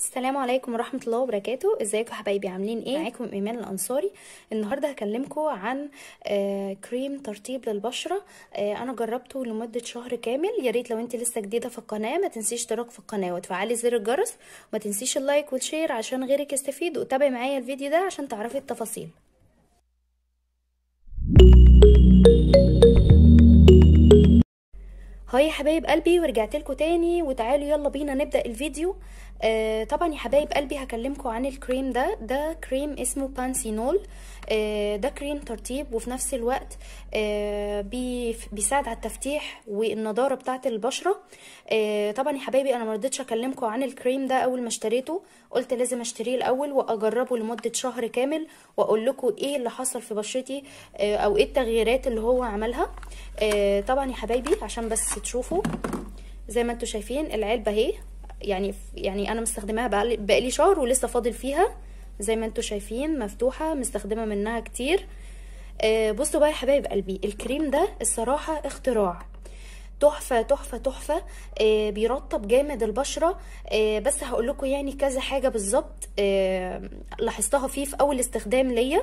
السلام عليكم ورحمة الله وبركاته ازيكم حبايبي عاملين ايه معاكم ايمان الانصاري النهاردة هكلمكم عن آه، كريم ترطيب للبشرة آه، انا جربته لمدة شهر كامل ياريت لو انت لسه جديدة في القناة ما تنسيش اشتراك في القناة وتفعلي زر الجرس وما تنسيش اللايك والشير عشان غيرك يستفيد وتابعي معايا الفيديو ده عشان تعرفي التفاصيل هاي يا حبايب قلبي ورجعت لكم تاني وتعالوا يلا بينا نبدا الفيديو آه طبعا يا حبايب قلبي هكلمكم عن الكريم ده ده كريم اسمه بانسينول آه ده كريم ترطيب وفي نفس الوقت آه بيساعد على التفتيح والنضاره بتاعه البشره آه، طبعا يا حبايبي انا ما رضيتش اكلمكم عن الكريم ده اول ما اشتريته قلت لازم اشتريه الاول واجربه لمده شهر كامل واقول لكم ايه اللي حصل في بشرتي آه، او ايه التغييرات اللي هو عملها آه، طبعا يا حبايبي عشان بس تشوفوا زي ما انتم شايفين العلبه اهي يعني يعني انا مستخدماها بقالي شهر ولسه فاضل فيها زي ما انتم شايفين مفتوحه مستخدمه منها كتير آه، بصوا بقى يا حبايب قلبي الكريم ده الصراحه اختراع تحفه تحفه تحفه آه، بيرطب جامد البشره آه، بس هقول لكم يعني كذا حاجه بالظبط لاحظتها فيه في اول استخدام ليا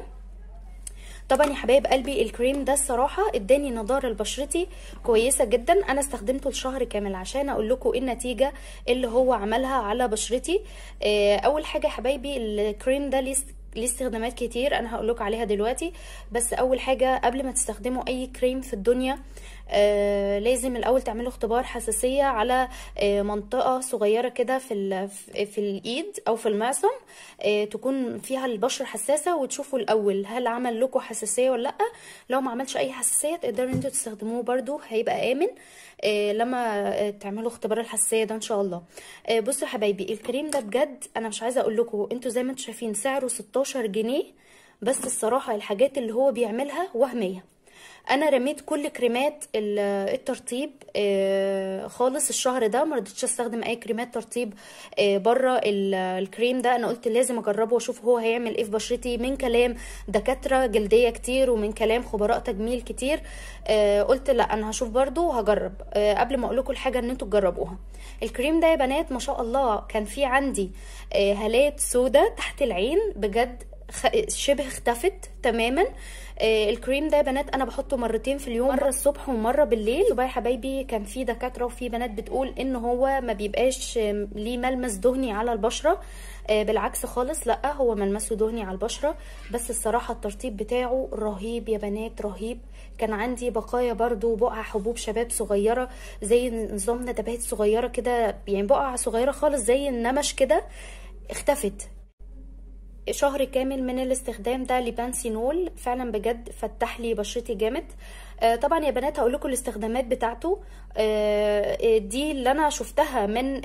طبعا يا حبايب قلبي الكريم ده الصراحه اداني نضاره لبشرتي كويسه جدا انا استخدمته لشهر كامل عشان اقول لكم ايه النتيجه اللي هو عملها على بشرتي آه، اول حاجه يا حبايبي الكريم ده ليه ليه استخدامات كتير انا هقولك عليها دلوقتي بس اول حاجه قبل ما تستخدموا اي كريم في الدنيا آه، لازم الاول تعملوا اختبار حساسيه على آه، منطقه صغيره كده في في الايد او في المعصم آه، تكون فيها البشره حساسه وتشوفوا الاول هل عمل لكم حساسيه ولا لا لو ما عملش اي حساسيه تقدروا انتوا تستخدموه برده هيبقى امن لما تعملوا اختبار الحساسيه ده ان شاء الله بصوا يا حبايبي الكريم ده بجد انا مش عايزه اقول لكم انتوا زي ما انتوا شايفين سعره 16 جنيه بس الصراحه الحاجات اللي هو بيعملها وهميه انا رميت كل كريمات الترطيب آه، خالص الشهر ده ما رضيتش استخدم اي كريمات ترطيب آه، بره الكريم ده انا قلت لازم اجربه واشوف هو هيعمل ايه في بشرتي من كلام دكاتره جلديه كتير ومن كلام خبراء تجميل كتير آه، قلت لا انا هشوف برده وهجرب قبل ما اقول لكم الحاجه ان انتوا تجربوها الكريم ده يا بنات ما شاء الله كان في عندي هالات سودا تحت العين بجد شبه اختفت تماما آه، الكريم ده يا بنات انا بحطه مرتين في اليوم مره الصبح ومره بالليل صباح يا حبايبي كان في دكاتره وفي بنات بتقول ان هو ما بيبقاش ليه ملمس دهني على البشره آه، بالعكس خالص لا هو ملمسه دهني على البشره بس الصراحه الترطيب بتاعه رهيب يا بنات رهيب كان عندي بقايا برده بقع حبوب شباب صغيره زي نظام ندبات صغيره كده يعني بقع صغيره خالص زي النمش كده اختفت شهر كامل من الاستخدام ده لبانسينول فعلا بجد فتح لي بشرتي جامد آه، طبعا يا بنات هقول لكم الاستخدامات بتاعته آه، آه، دي اللي انا شفتها من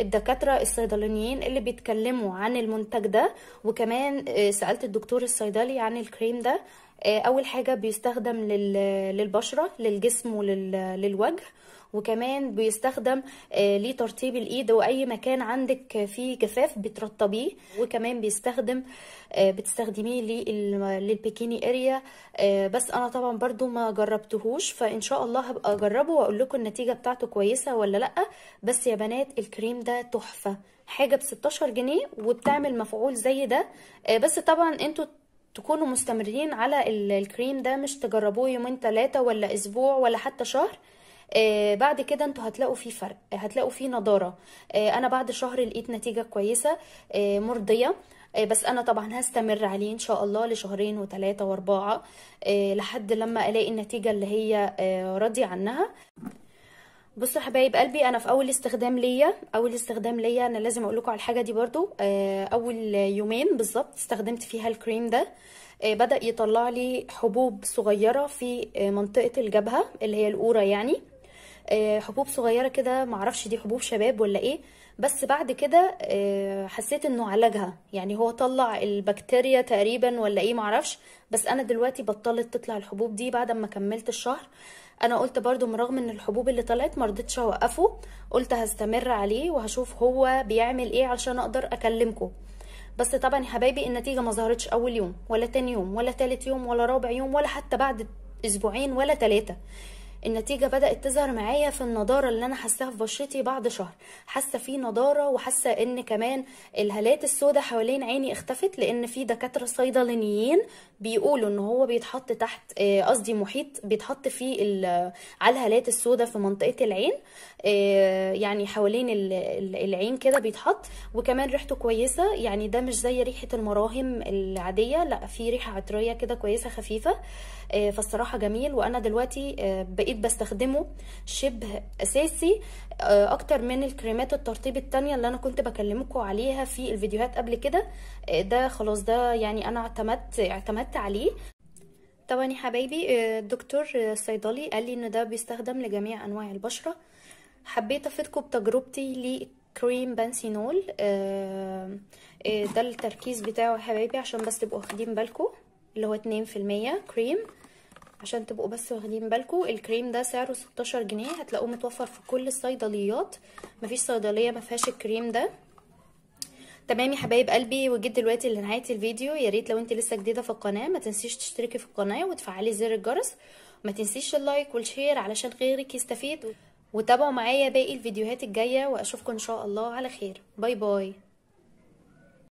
الدكاتره الصيدلانيين اللي بيتكلموا عن المنتج ده وكمان سالت الدكتور الصيدلي عن الكريم ده اول حاجه بيستخدم للبشره للجسم وللوجه ولل وكمان بيستخدم آه، لترطيب الايد واي مكان عندك فيه جفاف بترطبيه وكمان بيستخدم آه، بتستخدميه للبيكيني اريا آه، بس انا طبعا برضو ما جربتهوش فان شاء الله هبقى اجربه واقول لكم النتيجه بتاعته كويسه ولا لا بس يا بنات الكريم ده تحفه حاجه ب 16 جنيه وبتعمل مفعول زي ده بس طبعا انتوا تكونوا مستمرين على الكريم ده مش تجربوه يومين ثلاثه ولا اسبوع ولا حتى شهر آه، بعد كده انتوا هتلاقوا فيه فرق هتلاقوا فيه نضاره آه، انا بعد شهر لقيت نتيجه كويسه آه، مرضيه بس انا طبعا هستمر عليه ان شاء الله لشهرين وثلاثة واربعة لحد لما الاقي النتيجة اللي هي راضية عنها بصوا حبايب قلبي انا في اول استخدام ليا اول استخدام ليا انا لازم اقول لكم على الحاجه دي برضو اول يومين بالظبط استخدمت فيها الكريم ده بدا يطلع لي حبوب صغيره في منطقه الجبهه اللي هي القوره يعني آه، حبوب صغيره كده معرفش دي حبوب شباب ولا ايه بس بعد كده آه، حسيت انه عالجها يعني هو طلع البكتيريا تقريبا ولا ايه معرفش بس انا دلوقتي بطلت تطلع الحبوب دي بعد ما كملت الشهر انا قلت برضو رغم ان الحبوب اللي طلعت مرضتش اوقفه قلت هستمر عليه وهشوف هو بيعمل ايه علشان اقدر اكلمكم بس طبعا يا حبايبي النتيجه ما ظهرتش اول يوم ولا تاني يوم ولا تالت يوم ولا رابع يوم ولا حتى بعد اسبوعين ولا ثلاثه النتيجه بدات تظهر معايا في النضاره اللي انا حاساها في بشرتي بعد شهر حاسه في نضاره وحاسه ان كمان الهالات السوداء حوالين عيني اختفت لان في دكاتره صيدلانيين بيقولوا ان هو بيتحط تحت آه، قصدي محيط بيتحط فيه على الهالات السوداء في منطقه العين آه، يعني حوالين العين كده بيتحط وكمان ريحته كويسه يعني ده مش زي ريحه المراهم العاديه لا في ريحه عطريه كده كويسه خفيفه آه، فالصراحه جميل وانا دلوقتي بقيت بقيت بستخدمه شبه اساسي آه، اكتر من الكريمات الترطيب التانية اللي انا كنت بكلمكم عليها في الفيديوهات قبل كده آه، ده خلاص ده يعني انا اعتمدت اعتمدت عليه طبعا يا حبايبي آه، الدكتور الصيدلي قال لي ان ده بيستخدم لجميع انواع البشره حبيت افيدكم بتجربتي لكريم بانسينول ده التركيز بتاعه يا حبايبي عشان بس تبقوا واخدين بالكم اللي هو اتنين في المية كريم عشان تبقوا بس واخدين بالكم الكريم ده سعره 16 جنيه هتلاقوه متوفر في كل الصيدليات مفيش صيدليه مفيهاش الكريم ده تمام يا حبايب قلبي وجيت دلوقتي لنهايه الفيديو يا ريت لو انت لسه جديده في القناه ما تنسيش تشتركي في القناه وتفعلي زر الجرس ما تنسيش اللايك والشير علشان غيرك يستفيد وتابعوا معايا باقي الفيديوهات الجايه واشوفكم ان شاء الله على خير باي باي